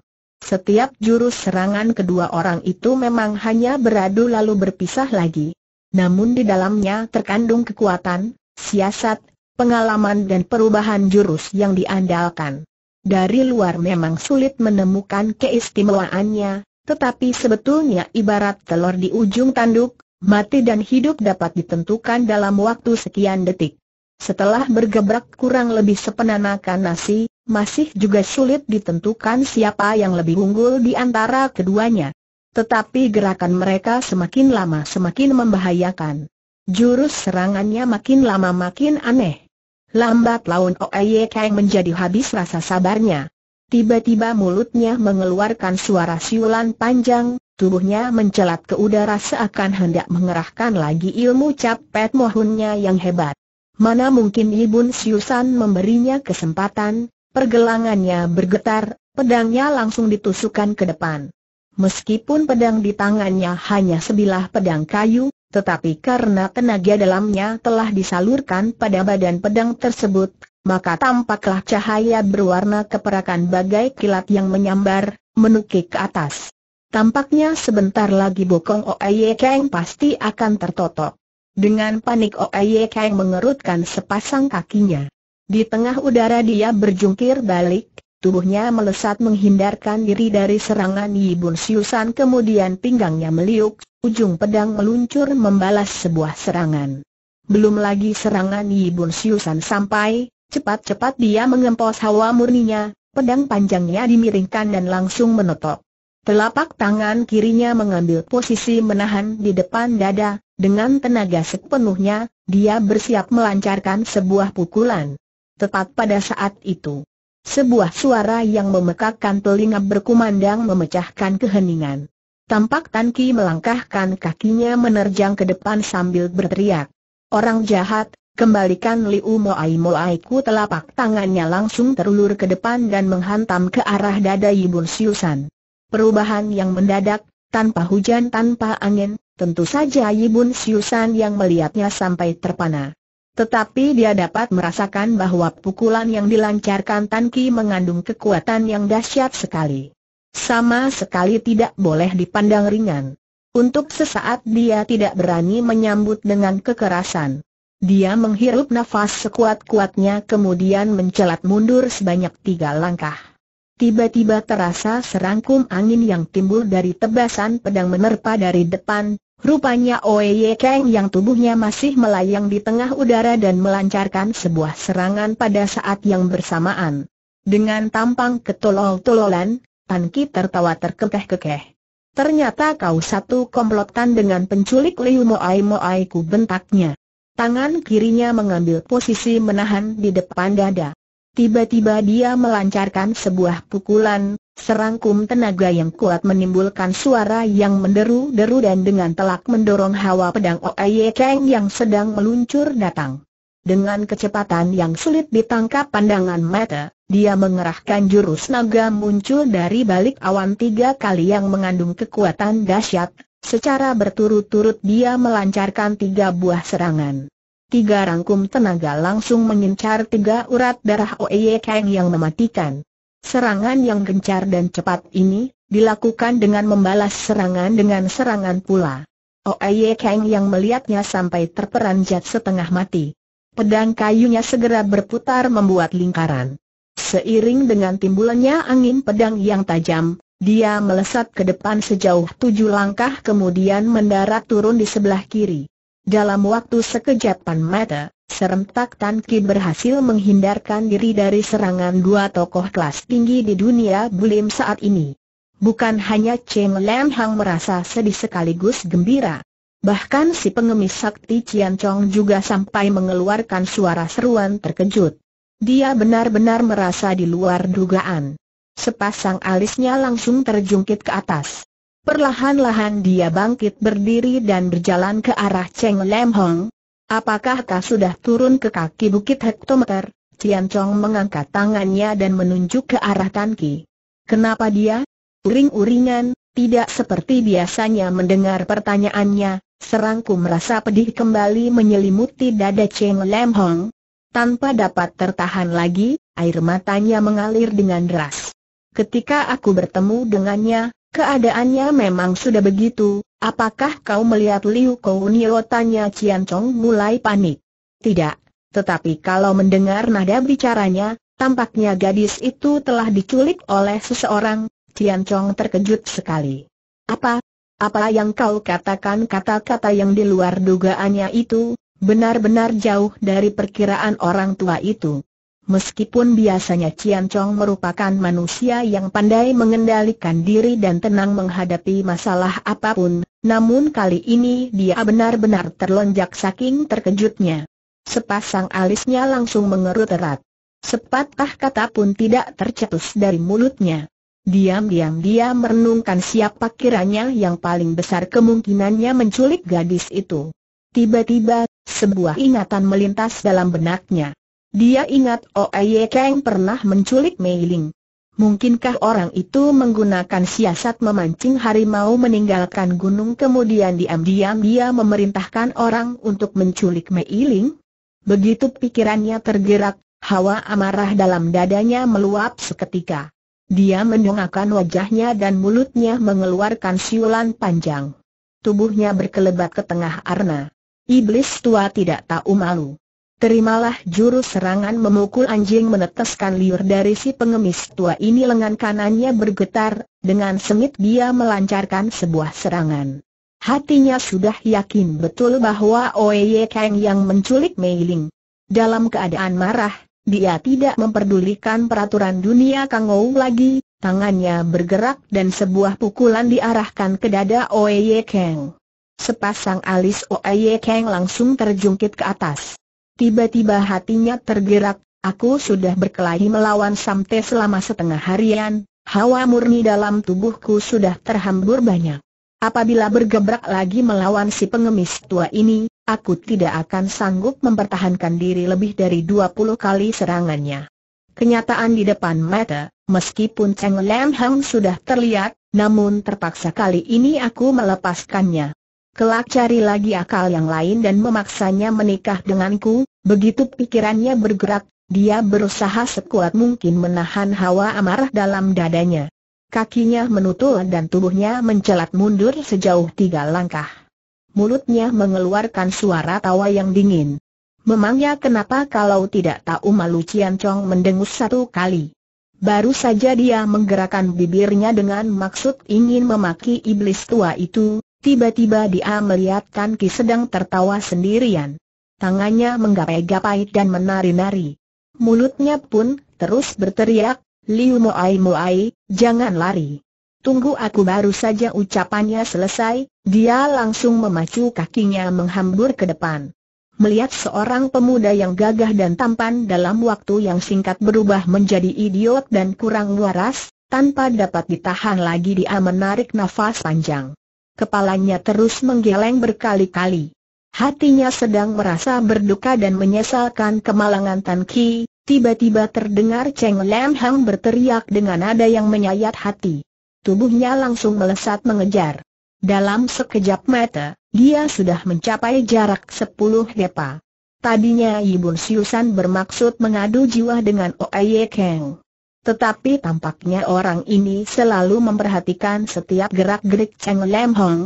Setiap jurus serangan kedua orang itu memang hanya beradu lalu berpisah lagi. Namun di dalamnya terkandung kekuatan, siasat, pengalaman dan perubahan jurus yang diandalkan. Dari luar memang sulit menemukan keistimewaannya, tetapi sebetulnya ibarat telur di ujung tanduk, mati dan hidup dapat ditentukan dalam waktu sekian detik. Setelah bergebrak kurang lebih sepenanakan nasi, masih juga sulit ditentukan siapa yang lebih unggul di antara keduanya. Tetapi gerakan mereka semakin lama semakin membahayakan. Jurus serangannya makin lama makin aneh. Lambat laun Oeye Kang menjadi habis rasa sabarnya. Tiba-tiba mulutnya mengeluarkan suara siulan panjang, tubuhnya mencelat ke udara seakan hendak mengerahkan lagi ilmu cap pet mohonnya yang hebat. Mana mungkin ibu Siusan memberinya kesempatan, Pergelangannya bergetar, pedangnya langsung ditusukkan ke depan. Meskipun pedang di tangannya hanya sebilah pedang kayu, tetapi karena tenaga dalamnya telah disalurkan pada badan pedang tersebut, maka tampaklah cahaya berwarna keperakan bagai kilat yang menyambar, menukik ke atas. Tampaknya sebentar lagi bokong Oeye Kang pasti akan tertotok. Dengan panik Oeye Kang mengerutkan sepasang kakinya. Di tengah udara dia berjungkir balik, tubuhnya melesat menghindarkan diri dari serangan Yibun Siusan kemudian pinggangnya meliuk, ujung pedang meluncur membalas sebuah serangan. Belum lagi serangan Yibun Siusan sampai, cepat-cepat dia mengempos hawa murninya, pedang panjangnya dimiringkan dan langsung menotok. Telapak tangan kirinya mengambil posisi menahan di depan dada, dengan tenaga sepenuhnya, dia bersiap melancarkan sebuah pukulan tepat pada saat itu. Sebuah suara yang memekakkan telinga berkumandang memecahkan keheningan. Tampak Tan Ki melangkahkan kakinya menerjang ke depan sambil berteriak. Orang jahat, kembalikan Liu Moai Moaiku telapak tangannya langsung terulur ke depan dan menghantam ke arah dada Yibun Siusan. Perubahan yang mendadak, tanpa hujan tanpa angin, tentu saja Yibun Siusan yang melihatnya sampai terpana. Tetapi dia dapat merasakan bahwa pukulan yang dilancarkan Tan Ki mengandung kekuatan yang dahsyat sekali. Sama sekali tidak boleh dipandang ringan. Untuk sesaat dia tidak berani menyambut dengan kekerasan. Dia menghirup nafas sekuat-kuatnya kemudian mencelat mundur sebanyak tiga langkah. Tiba-tiba terasa serangkum angin yang timbul dari tebasan pedang menerpa dari depan, Rupanya Ye Kang yang tubuhnya masih melayang di tengah udara dan melancarkan sebuah serangan pada saat yang bersamaan. Dengan tampang ketolol-tololan, Tan Ki tertawa terkekeh-kekeh. Ternyata kau satu komplotan dengan penculik Liu Moai Moai ku bentaknya. Tangan kirinya mengambil posisi menahan di depan dada. Tiba-tiba dia melancarkan sebuah pukulan, Serangkum tenaga yang kuat menimbulkan suara yang menderu-deru dan dengan telak mendorong hawa pedang Oye Kang yang sedang meluncur datang. Dengan kecepatan yang sulit ditangkap pandangan mata, dia mengerahkan jurus naga muncul dari balik awan tiga kali yang mengandung kekuatan dahsyat. Secara berturut-turut dia melancarkan tiga buah serangan. Tiga rangkum tenaga langsung mengincar tiga urat darah Oye Kang yang mematikan. Serangan yang gencar dan cepat ini, dilakukan dengan membalas serangan dengan serangan pula. Oeye Kang yang melihatnya sampai terperanjat setengah mati. Pedang kayunya segera berputar membuat lingkaran. Seiring dengan timbulannya angin pedang yang tajam, dia melesat ke depan sejauh tujuh langkah kemudian mendarat turun di sebelah kiri. Dalam waktu sekejapan mata, Serentak Tan Ki berhasil menghindarkan diri dari serangan dua tokoh kelas tinggi di dunia bulim saat ini. Bukan hanya Cheng Lam Hang merasa sedih sekaligus gembira. Bahkan si pengemis sakti Cian Chong juga sampai mengeluarkan suara seruan terkejut. Dia benar-benar merasa di luar dugaan. Sepasang alisnya langsung terjungkit ke atas. Perlahan-lahan dia bangkit berdiri dan berjalan ke arah Cheng Lam Hong, Apakah kau sudah turun ke kaki bukit hektometer? Cian Chong mengangkat tangannya dan menunjuk ke arah Tan Ki. Kenapa dia? Uring-uringan, tidak seperti biasanya mendengar pertanyaannya, serangku merasa pedih kembali menyelimuti dada Cheng Lam Hong. Tanpa dapat tertahan lagi, air matanya mengalir dengan deras. Ketika aku bertemu dengannya, Keadaannya memang sudah begitu, apakah kau melihat Liu Kounio tanya Cian Chong mulai panik? Tidak, tetapi kalau mendengar nada bicaranya, tampaknya gadis itu telah diculik oleh seseorang, Cian Chong terkejut sekali. Apa? Apa yang kau katakan kata-kata yang di luar dugaannya itu, benar-benar jauh dari perkiraan orang tua itu. Meskipun biasanya Cian Chong merupakan manusia yang pandai mengendalikan diri dan tenang menghadapi masalah apapun, namun kali ini dia benar-benar terlonjak saking terkejutnya. Sepasang alisnya langsung mengerut erat. Sepatah kata pun tidak tercetus dari mulutnya. Diam-diam dia merenungkan siapa kiranya yang paling besar kemungkinannya menculik gadis itu. Tiba-tiba, sebuah ingatan melintas dalam benaknya. Dia ingat Oye oh, Kang pernah menculik Mei Ling. Mungkinkah orang itu menggunakan siasat memancing harimau meninggalkan gunung kemudian diam-diam dia memerintahkan orang untuk menculik Mei Ling? Begitu pikirannya tergerak, hawa amarah dalam dadanya meluap seketika. Dia mendongakkan wajahnya dan mulutnya mengeluarkan siulan panjang. Tubuhnya berkelebat ke tengah arna. Iblis tua tidak tahu malu. Terimalah jurus serangan memukul anjing meneteskan liur dari si pengemis tua ini lengan kanannya bergetar, dengan sengit dia melancarkan sebuah serangan. Hatinya sudah yakin betul bahwa Oeye Kang yang menculik Mei Ling. Dalam keadaan marah, dia tidak memperdulikan peraturan dunia Kang Ou lagi, tangannya bergerak dan sebuah pukulan diarahkan ke dada Oeye Kang. Sepasang alis Oeye Kang langsung terjungkit ke atas. Tiba-tiba hatinya tergerak, aku sudah berkelahi melawan Samte selama setengah harian, hawa murni dalam tubuhku sudah terhambur banyak. Apabila bergebrak lagi melawan si pengemis tua ini, aku tidak akan sanggup mempertahankan diri lebih dari 20 kali serangannya. Kenyataan di depan mata, meskipun Cheng Lam Hang sudah terlihat, namun terpaksa kali ini aku melepaskannya. Kelak cari lagi akal yang lain dan memaksanya menikah denganku, begitu pikirannya bergerak, dia berusaha sekuat mungkin menahan hawa amarah dalam dadanya. Kakinya menutul dan tubuhnya mencelat mundur sejauh tiga langkah. Mulutnya mengeluarkan suara tawa yang dingin. Memangnya kenapa kalau tidak tahu malu Cian Chong mendengus satu kali. Baru saja dia menggerakkan bibirnya dengan maksud ingin memaki iblis tua itu, Tiba-tiba dia melihat Tan Ki sedang tertawa sendirian. Tangannya menggapai-gapai dan menari-nari. Mulutnya pun terus berteriak, Liu Moai Moai, jangan lari. Tunggu aku baru saja ucapannya selesai, dia langsung memacu kakinya menghambur ke depan. Melihat seorang pemuda yang gagah dan tampan dalam waktu yang singkat berubah menjadi idiot dan kurang waras, tanpa dapat ditahan lagi dia menarik nafas panjang kepalanya terus menggeleng berkali-kali. Hatinya sedang merasa berduka dan menyesalkan kemalangan Tan Ki, tiba-tiba terdengar Cheng Lam Hang berteriak dengan nada yang menyayat hati. Tubuhnya langsung melesat mengejar. Dalam sekejap mata, dia sudah mencapai jarak sepuluh depa. Tadinya Yibun Siusan bermaksud mengadu jiwa dengan Oye Keng. Tetapi tampaknya orang ini selalu memperhatikan setiap gerak-gerik Cheng Lam Hong.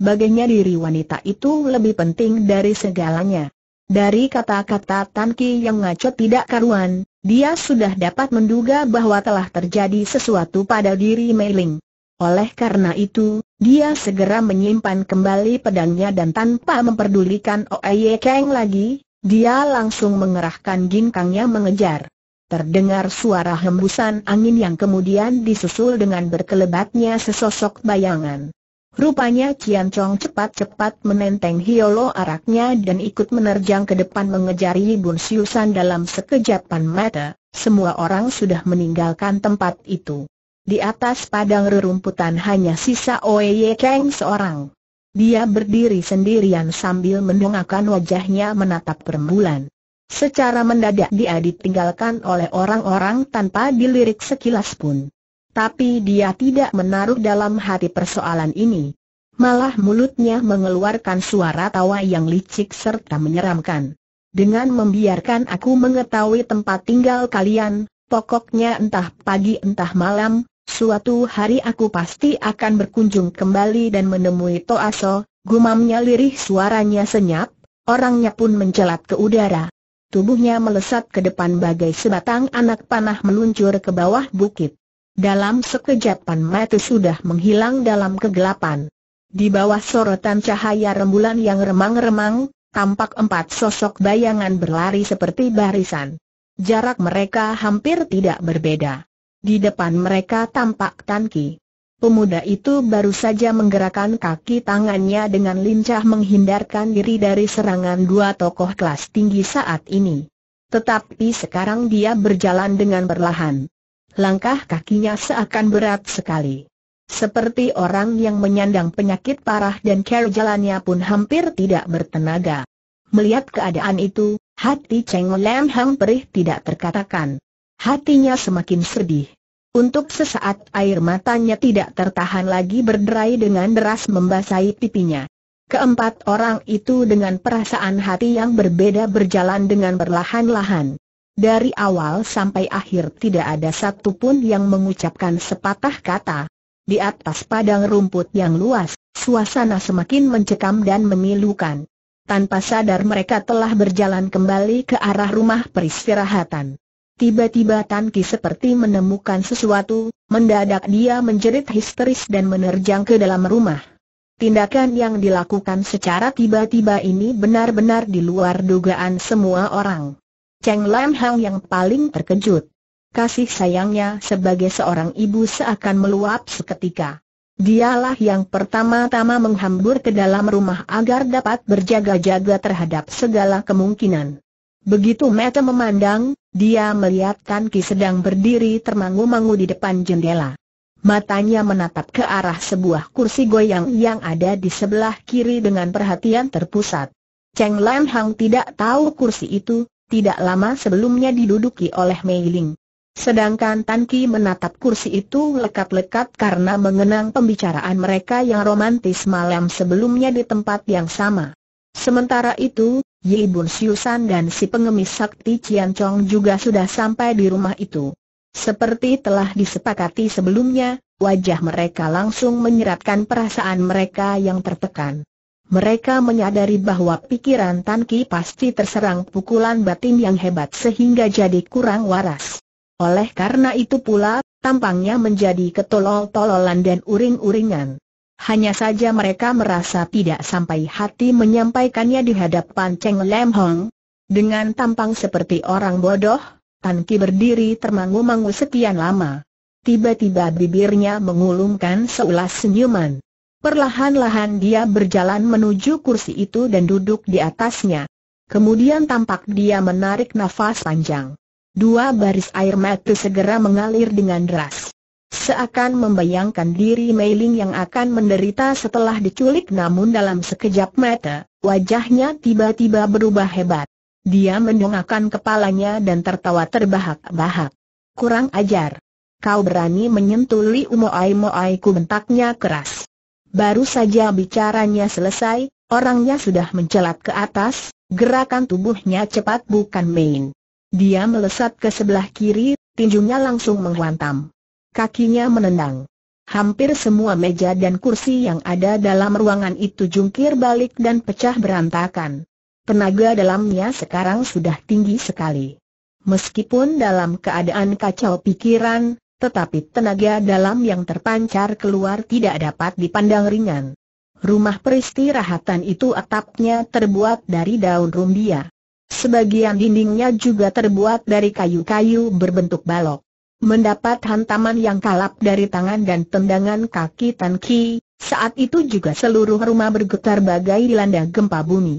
Baginya diri wanita itu lebih penting dari segalanya. Dari kata-kata Tan Ki yang ngaco tidak karuan, dia sudah dapat menduga bahwa telah terjadi sesuatu pada diri Mei Ling. Oleh karena itu, dia segera menyimpan kembali pedangnya dan tanpa memperdulikan Oeye Kang lagi, dia langsung mengerahkan ginkangnya mengejar. Terdengar suara hembusan angin yang kemudian disusul dengan berkelebatnya sesosok bayangan. Rupanya Cian Chong cepat-cepat menenteng Hiolo araknya dan ikut menerjang ke depan mengejar Bun Siusan dalam sekejapan mata, semua orang sudah meninggalkan tempat itu. Di atas padang rerumputan hanya sisa Oye Kang seorang. Dia berdiri sendirian sambil mendongakkan wajahnya menatap rembulan. Secara mendadak dia ditinggalkan oleh orang-orang tanpa dilirik sekilas pun. Tapi dia tidak menaruh dalam hati persoalan ini. Malah mulutnya mengeluarkan suara tawa yang licik serta menyeramkan. Dengan membiarkan aku mengetahui tempat tinggal kalian, pokoknya entah pagi entah malam, suatu hari aku pasti akan berkunjung kembali dan menemui Toaso, gumamnya lirih suaranya senyap, orangnya pun mencelat ke udara. Tubuhnya melesat ke depan bagai sebatang anak panah meluncur ke bawah bukit. Dalam sekejapan, mata sudah menghilang dalam kegelapan. Di bawah sorotan cahaya rembulan yang remang-remang, tampak empat sosok bayangan berlari seperti barisan. Jarak mereka hampir tidak berbeda. Di depan mereka tampak tanki. Pemuda itu baru saja menggerakkan kaki tangannya dengan lincah menghindarkan diri dari serangan dua tokoh kelas tinggi saat ini. Tetapi sekarang dia berjalan dengan perlahan. Langkah kakinya seakan berat sekali. Seperti orang yang menyandang penyakit parah dan care jalannya pun hampir tidak bertenaga. Melihat keadaan itu, hati Cheng Lam Hang perih tidak terkatakan. Hatinya semakin sedih. Untuk sesaat air matanya tidak tertahan lagi berderai dengan deras membasahi pipinya. Keempat orang itu dengan perasaan hati yang berbeda berjalan dengan berlahan lahan Dari awal sampai akhir tidak ada satupun yang mengucapkan sepatah kata. Di atas padang rumput yang luas, suasana semakin mencekam dan memilukan. Tanpa sadar mereka telah berjalan kembali ke arah rumah peristirahatan. Tiba-tiba Tan Ki seperti menemukan sesuatu, mendadak dia menjerit histeris dan menerjang ke dalam rumah. Tindakan yang dilakukan secara tiba-tiba ini benar-benar di luar dugaan semua orang. Cheng Lam Hang yang paling terkejut. Kasih sayangnya sebagai seorang ibu seakan meluap seketika. Dialah yang pertama-tama menghambur ke dalam rumah agar dapat berjaga-jaga terhadap segala kemungkinan. Begitu meta memandang, dia melihat Kan Ki sedang berdiri termangu-mangu di depan jendela. Matanya menatap ke arah sebuah kursi goyang yang ada di sebelah kiri dengan perhatian terpusat. Cheng Lan Hang tidak tahu kursi itu, tidak lama sebelumnya diduduki oleh Mei Ling. Sedangkan Tan Ki menatap kursi itu lekat-lekat karena mengenang pembicaraan mereka yang romantis malam sebelumnya di tempat yang sama. Sementara itu, Yi Bun Siusan dan si pengemis sakti Cian Chong juga sudah sampai di rumah itu. Seperti telah disepakati sebelumnya, wajah mereka langsung menyeratkan perasaan mereka yang tertekan. Mereka menyadari bahwa pikiran Tan Ki pasti terserang pukulan batin yang hebat sehingga jadi kurang waras. Oleh karena itu pula, tampangnya menjadi ketolol-tololan dan uring-uringan. Hanya saja mereka merasa tidak sampai hati menyampaikannya di hadapan Cheng Lam Hong. Dengan tampang seperti orang bodoh, Tan Ki berdiri termangu-mangu sekian lama. Tiba-tiba bibirnya mengulungkan seulas senyuman. Perlahan-lahan dia berjalan menuju kursi itu dan duduk di atasnya. Kemudian tampak dia menarik nafas panjang. Dua baris air mata segera mengalir dengan deras. Seakan membayangkan diri Meiling yang akan menderita setelah diculik namun dalam sekejap mata, wajahnya tiba-tiba berubah hebat. Dia mendongakkan kepalanya dan tertawa terbahak-bahak. Kurang ajar. Kau berani menyentuh Li Umoai Moai ku bentaknya keras. Baru saja bicaranya selesai, orangnya sudah mencelat ke atas, gerakan tubuhnya cepat bukan main. Dia melesat ke sebelah kiri, tinjunya langsung menghantam. Kakinya menendang. Hampir semua meja dan kursi yang ada dalam ruangan itu jungkir balik dan pecah berantakan. Tenaga dalamnya sekarang sudah tinggi sekali. Meskipun dalam keadaan kacau pikiran, tetapi tenaga dalam yang terpancar keluar tidak dapat dipandang ringan. Rumah peristirahatan itu atapnya terbuat dari daun rumbia. Sebagian dindingnya juga terbuat dari kayu-kayu berbentuk balok. Mendapat hantaman yang kalap dari tangan dan tendangan kaki Tan Ki, saat itu juga seluruh rumah bergetar bagai dilanda gempa bumi.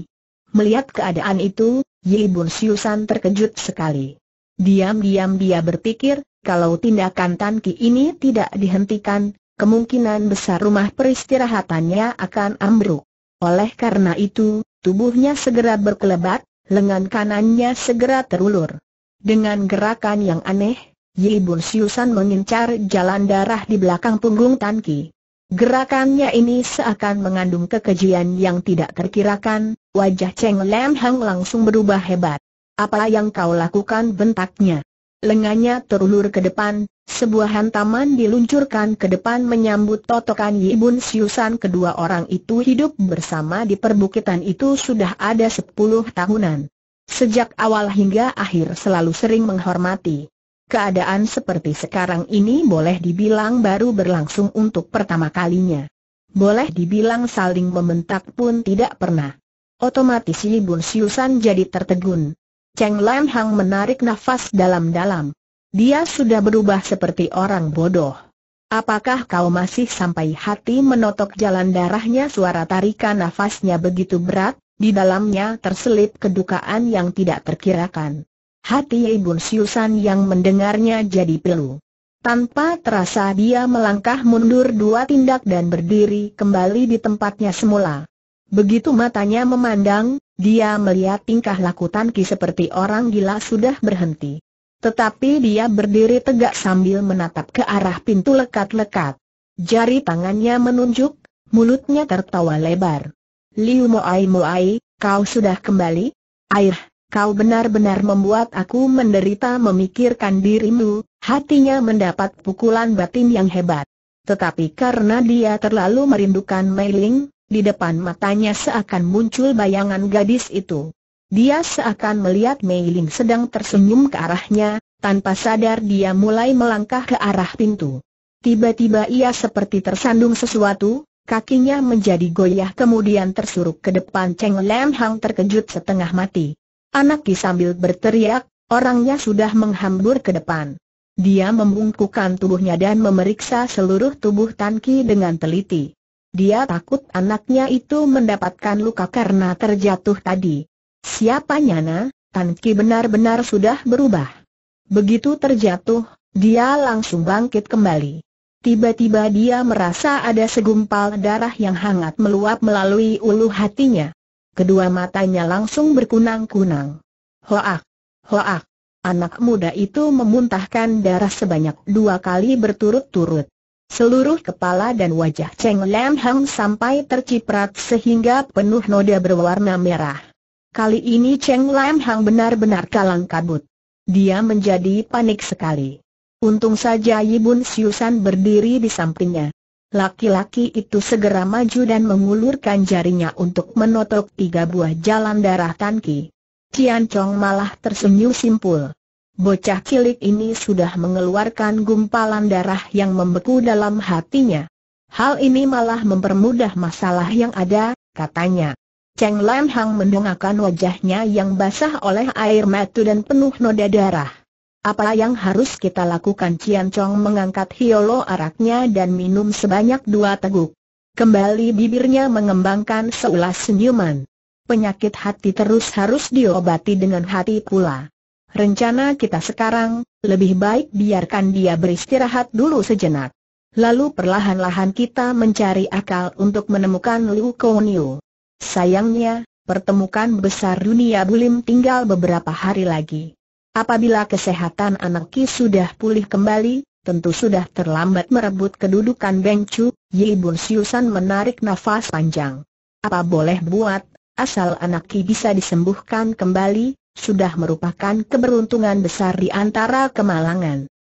Melihat keadaan itu, Yi Bun Siusan terkejut sekali. Diam-diam dia berpikir, kalau tindakan Tan Ki ini tidak dihentikan, kemungkinan besar rumah peristirahatannya akan ambruk. Oleh karena itu, tubuhnya segera berkelebat, lengan kanannya segera terulur. Dengan gerakan yang aneh, Yi Bun Siusan mengincar jalan darah di belakang punggung Tan Ki. Gerakannya ini seakan mengandung kekejian yang tidak terkirakan, wajah Cheng Lam Hang langsung berubah hebat. Apa yang kau lakukan bentaknya? Lengannya terulur ke depan, sebuah hantaman diluncurkan ke depan menyambut totokan Yi Bun Siusan kedua orang itu hidup bersama di perbukitan itu sudah ada sepuluh tahunan. Sejak awal hingga akhir selalu sering menghormati Keadaan seperti sekarang ini boleh dibilang baru berlangsung untuk pertama kalinya. Boleh dibilang saling membentak pun tidak pernah. Otomatis Yi Bun Siusan jadi tertegun. Cheng Lan Hang menarik nafas dalam-dalam. Dia sudah berubah seperti orang bodoh. Apakah kau masih sampai hati menotok jalan darahnya suara tarikan nafasnya begitu berat, di dalamnya terselip kedukaan yang tidak terkirakan. Hati ibu Siusan yang mendengarnya jadi pilu. Tanpa terasa dia melangkah mundur dua tindak dan berdiri kembali di tempatnya semula. Begitu matanya memandang, dia melihat tingkah laku Tan Ki seperti orang gila sudah berhenti. Tetapi dia berdiri tegak sambil menatap ke arah pintu lekat-lekat. Jari tangannya menunjuk, mulutnya tertawa lebar. Liu Moai Moai, kau sudah kembali? Air, kau benar-benar membuat aku menderita memikirkan dirimu, hatinya mendapat pukulan batin yang hebat. Tetapi karena dia terlalu merindukan Meiling, di depan matanya seakan muncul bayangan gadis itu. Dia seakan melihat Meiling sedang tersenyum ke arahnya, tanpa sadar dia mulai melangkah ke arah pintu. Tiba-tiba ia seperti tersandung sesuatu, kakinya menjadi goyah kemudian tersuruk ke depan Cheng Lam Hang terkejut setengah mati. Anak Ki sambil berteriak, orangnya sudah menghambur ke depan. Dia membungkukkan tubuhnya dan memeriksa seluruh tubuh Tan Ki dengan teliti. Dia takut anaknya itu mendapatkan luka karena terjatuh tadi. Siapa Nyana? Tan Ki benar-benar sudah berubah. Begitu terjatuh, dia langsung bangkit kembali. Tiba-tiba dia merasa ada segumpal darah yang hangat meluap melalui ulu hatinya kedua matanya langsung berkunang-kunang. Hoak! Hoak! Anak muda itu memuntahkan darah sebanyak dua kali berturut-turut. Seluruh kepala dan wajah Cheng Lam Hang sampai terciprat sehingga penuh noda berwarna merah. Kali ini Cheng Lam Hang benar-benar kalang kabut. Dia menjadi panik sekali. Untung saja Yibun Siusan berdiri di sampingnya. Laki-laki itu segera maju dan mengulurkan jarinya untuk menotok tiga buah jalan darah Tanki. Tian Chong malah tersenyum simpul. Bocah cilik ini sudah mengeluarkan gumpalan darah yang membeku dalam hatinya. Hal ini malah mempermudah masalah yang ada, katanya. Cheng Lan Hang mendongakkan wajahnya yang basah oleh air mata dan penuh noda darah. Apa yang harus kita lakukan Cian Chong mengangkat hiolo araknya dan minum sebanyak dua teguk. Kembali bibirnya mengembangkan seulas senyuman. Penyakit hati terus harus diobati dengan hati pula. Rencana kita sekarang, lebih baik biarkan dia beristirahat dulu sejenak. Lalu perlahan-lahan kita mencari akal untuk menemukan Liu Kouniu. Sayangnya, pertemukan besar dunia bulim tinggal beberapa hari lagi. Apabila kesehatan anak Ki sudah pulih kembali, tentu sudah terlambat merebut kedudukan Beng Chu, Yi Bun Siusan menarik nafas panjang. Apa boleh buat, asal anak Ki bisa disembuhkan kembali, sudah merupakan keberuntungan besar di antara kemalangan.